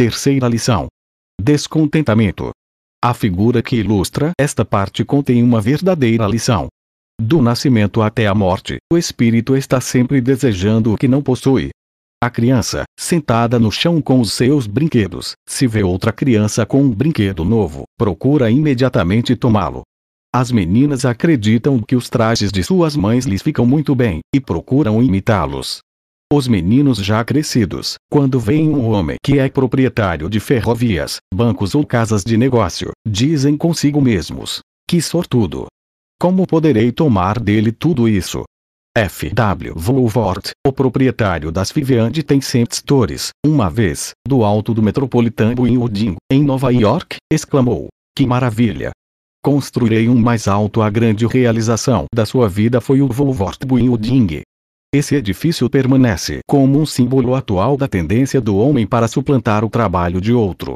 Terceira lição: Descontentamento. A figura que ilustra esta parte contém uma verdadeira lição. Do nascimento até a morte, o espírito está sempre desejando o que não possui. A criança, sentada no chão com os seus brinquedos, se vê outra criança com um brinquedo novo, procura imediatamente tomá-lo. As meninas acreditam que os trajes de suas mães lhes ficam muito bem, e procuram imitá-los. Os meninos já crescidos, quando veem um homem que é proprietário de ferrovias, bancos ou casas de negócio, dizem consigo mesmos: Que sortudo! Como poderei tomar dele tudo isso? F. W. Woolworth, o proprietário das Vivian de Tencent Stores, uma vez, do alto do Metropolitan Building, em Nova York, exclamou: Que maravilha! Construirei um mais alto. A grande realização da sua vida foi o Woolworth Building, esse edifício permanece como um símbolo atual da tendência do homem para suplantar o trabalho de outro.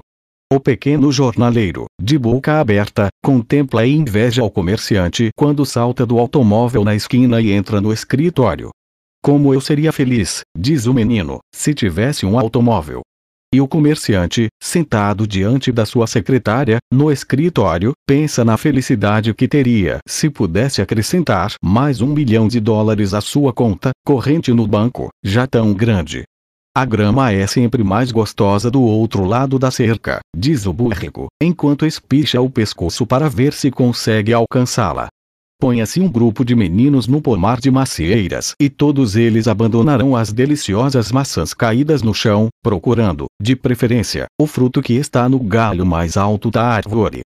O pequeno jornaleiro, de boca aberta, contempla e inveja o comerciante quando salta do automóvel na esquina e entra no escritório. Como eu seria feliz, diz o menino, se tivesse um automóvel. E o comerciante, sentado diante da sua secretária, no escritório, pensa na felicidade que teria se pudesse acrescentar mais um milhão de dólares à sua conta corrente no banco, já tão grande. A grama é sempre mais gostosa do outro lado da cerca, diz o burrico, enquanto espicha o pescoço para ver se consegue alcançá-la. Ponha-se um grupo de meninos no pomar de macieiras e todos eles abandonarão as deliciosas maçãs caídas no chão, procurando, de preferência, o fruto que está no galho mais alto da árvore.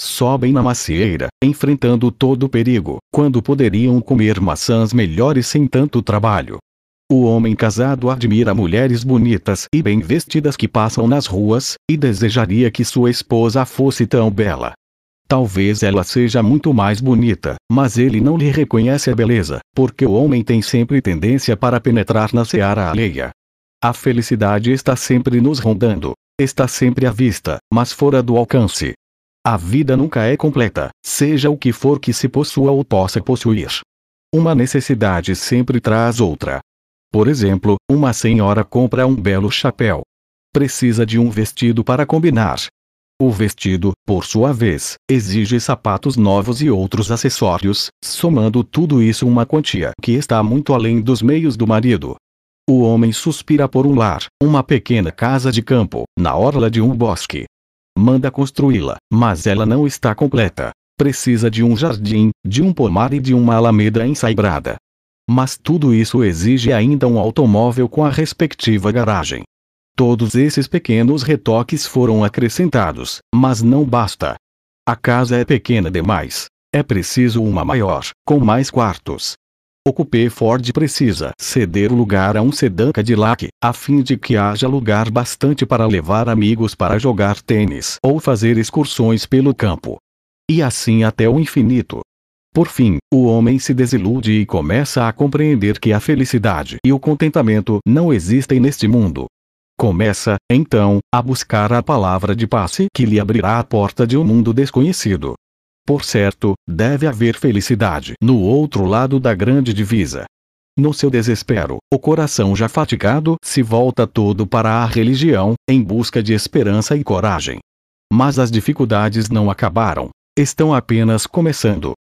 Sobem na macieira, enfrentando todo o perigo, quando poderiam comer maçãs melhores sem tanto trabalho. O homem casado admira mulheres bonitas e bem vestidas que passam nas ruas, e desejaria que sua esposa fosse tão bela. Talvez ela seja muito mais bonita, mas ele não lhe reconhece a beleza, porque o homem tem sempre tendência para penetrar na seara alheia. A felicidade está sempre nos rondando, está sempre à vista, mas fora do alcance. A vida nunca é completa, seja o que for que se possua ou possa possuir. Uma necessidade sempre traz outra. Por exemplo, uma senhora compra um belo chapéu. Precisa de um vestido para combinar, o vestido, por sua vez, exige sapatos novos e outros acessórios, somando tudo isso uma quantia que está muito além dos meios do marido. O homem suspira por um lar, uma pequena casa de campo, na orla de um bosque. Manda construí-la, mas ela não está completa. Precisa de um jardim, de um pomar e de uma alameda ensaibrada. Mas tudo isso exige ainda um automóvel com a respectiva garagem. Todos esses pequenos retoques foram acrescentados, mas não basta. A casa é pequena demais. É preciso uma maior, com mais quartos. O coupé Ford precisa ceder o lugar a um sedã Cadillac, a fim de que haja lugar bastante para levar amigos para jogar tênis ou fazer excursões pelo campo. E assim até o infinito. Por fim, o homem se desilude e começa a compreender que a felicidade e o contentamento não existem neste mundo, Começa, então, a buscar a palavra de passe que lhe abrirá a porta de um mundo desconhecido. Por certo, deve haver felicidade no outro lado da grande divisa. No seu desespero, o coração já fatigado se volta todo para a religião, em busca de esperança e coragem. Mas as dificuldades não acabaram. Estão apenas começando.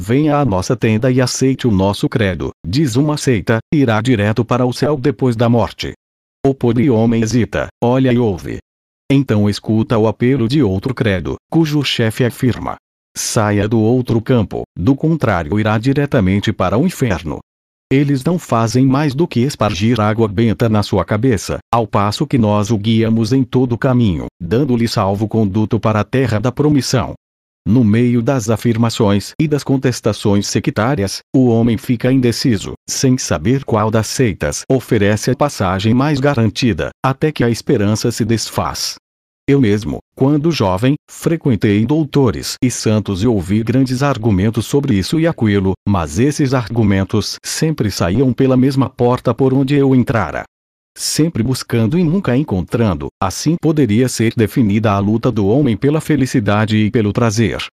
Venha à nossa tenda e aceite o nosso credo, diz uma seita, irá direto para o céu depois da morte. O pobre homem hesita, olha e ouve. Então escuta o apelo de outro credo, cujo chefe afirma: saia do outro campo, do contrário irá diretamente para o inferno. Eles não fazem mais do que espargir água benta na sua cabeça, ao passo que nós o guiamos em todo o caminho, dando-lhe salvo conduto para a terra da promissão. No meio das afirmações e das contestações sectárias, o homem fica indeciso, sem saber qual das seitas oferece a passagem mais garantida, até que a esperança se desfaz. Eu mesmo, quando jovem, frequentei doutores e santos e ouvi grandes argumentos sobre isso e aquilo, mas esses argumentos sempre saíam pela mesma porta por onde eu entrara sempre buscando e nunca encontrando, assim poderia ser definida a luta do homem pela felicidade e pelo prazer.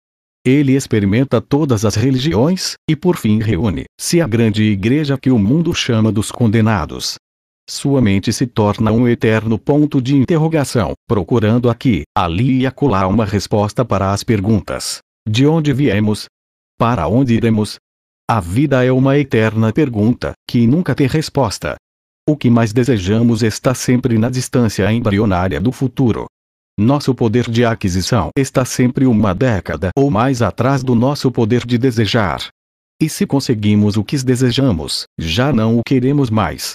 Ele experimenta todas as religiões, e por fim reúne-se à grande igreja que o mundo chama dos condenados. Sua mente se torna um eterno ponto de interrogação, procurando aqui, ali e acolá uma resposta para as perguntas: De onde viemos? Para onde iremos? A vida é uma eterna pergunta, que nunca tem resposta, o que mais desejamos está sempre na distância embrionária do futuro. Nosso poder de aquisição está sempre uma década ou mais atrás do nosso poder de desejar. E se conseguimos o que desejamos, já não o queremos mais.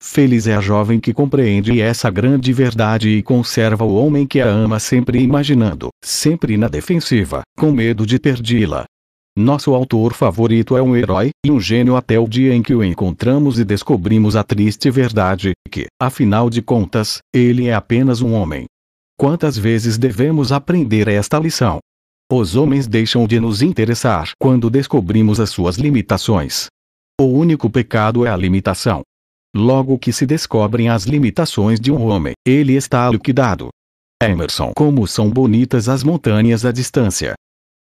Feliz é a jovem que compreende essa grande verdade e conserva o homem que a ama sempre imaginando, sempre na defensiva, com medo de perdê-la. Nosso autor favorito é um herói e um gênio até o dia em que o encontramos e descobrimos a triste verdade que, afinal de contas, ele é apenas um homem. Quantas vezes devemos aprender esta lição? Os homens deixam de nos interessar quando descobrimos as suas limitações. O único pecado é a limitação. Logo que se descobrem as limitações de um homem, ele está liquidado. Emerson, como são bonitas as montanhas à distância.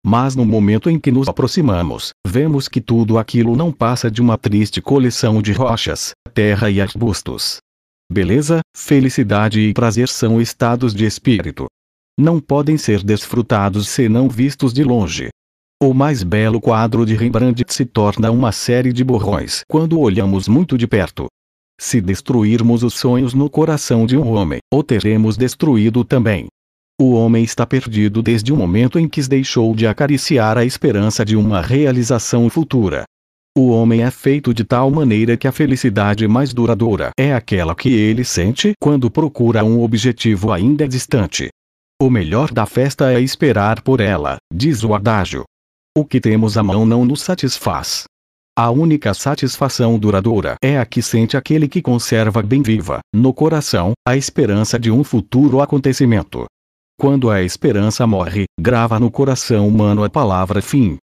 Mas no momento em que nos aproximamos, vemos que tudo aquilo não passa de uma triste coleção de rochas, terra e arbustos. Beleza, felicidade e prazer são estados de espírito. Não podem ser desfrutados senão vistos de longe. O mais belo quadro de Rembrandt se torna uma série de borrões quando olhamos muito de perto. Se destruirmos os sonhos no coração de um homem, o teremos destruído também. O homem está perdido desde o momento em que deixou de acariciar a esperança de uma realização futura. O homem é feito de tal maneira que a felicidade mais duradoura é aquela que ele sente quando procura um objetivo ainda distante. O melhor da festa é esperar por ela, diz o adágio. O que temos à mão não nos satisfaz. A única satisfação duradoura é a que sente aquele que conserva bem viva, no coração, a esperança de um futuro acontecimento. Quando a esperança morre, grava no coração humano a palavra fim.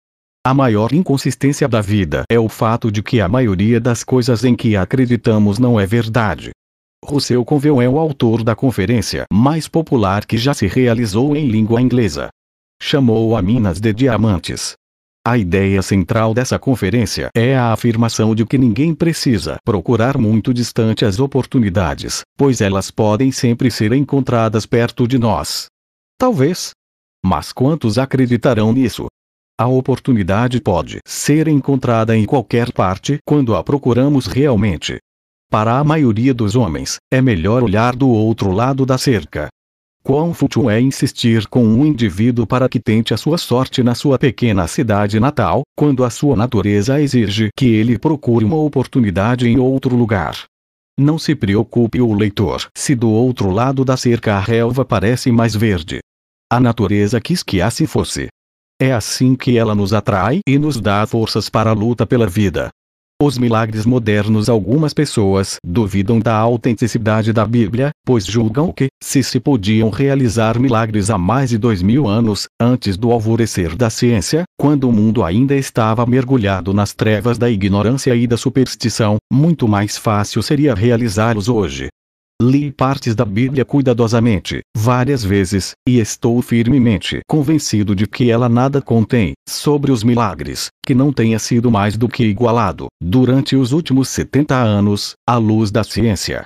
A maior inconsistência da vida é o fato de que a maioria das coisas em que acreditamos não é verdade. Russell Conveu é o autor da conferência mais popular que já se realizou em língua inglesa. Chamou a Minas de Diamantes. A ideia central dessa conferência é a afirmação de que ninguém precisa procurar muito distante as oportunidades, pois elas podem sempre ser encontradas perto de nós. Talvez. Mas quantos acreditarão nisso? A oportunidade pode ser encontrada em qualquer parte quando a procuramos realmente. Para a maioria dos homens, é melhor olhar do outro lado da cerca. Quão fútil é insistir com um indivíduo para que tente a sua sorte na sua pequena cidade natal, quando a sua natureza exige que ele procure uma oportunidade em outro lugar. Não se preocupe o leitor se do outro lado da cerca a relva parece mais verde. A natureza quis que assim fosse. É assim que ela nos atrai e nos dá forças para a luta pela vida. Os milagres modernos Algumas pessoas duvidam da autenticidade da Bíblia, pois julgam que, se se podiam realizar milagres há mais de dois mil anos, antes do alvorecer da ciência, quando o mundo ainda estava mergulhado nas trevas da ignorância e da superstição, muito mais fácil seria realizá-los hoje. Li partes da Bíblia cuidadosamente, várias vezes, e estou firmemente convencido de que ela nada contém sobre os milagres, que não tenha sido mais do que igualado, durante os últimos 70 anos, à luz da ciência.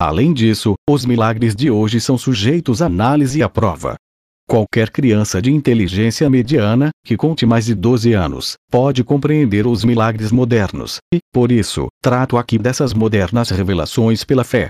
Além disso, os milagres de hoje são sujeitos à análise e à prova. Qualquer criança de inteligência mediana, que conte mais de 12 anos, pode compreender os milagres modernos, e, por isso, trato aqui dessas modernas revelações pela fé.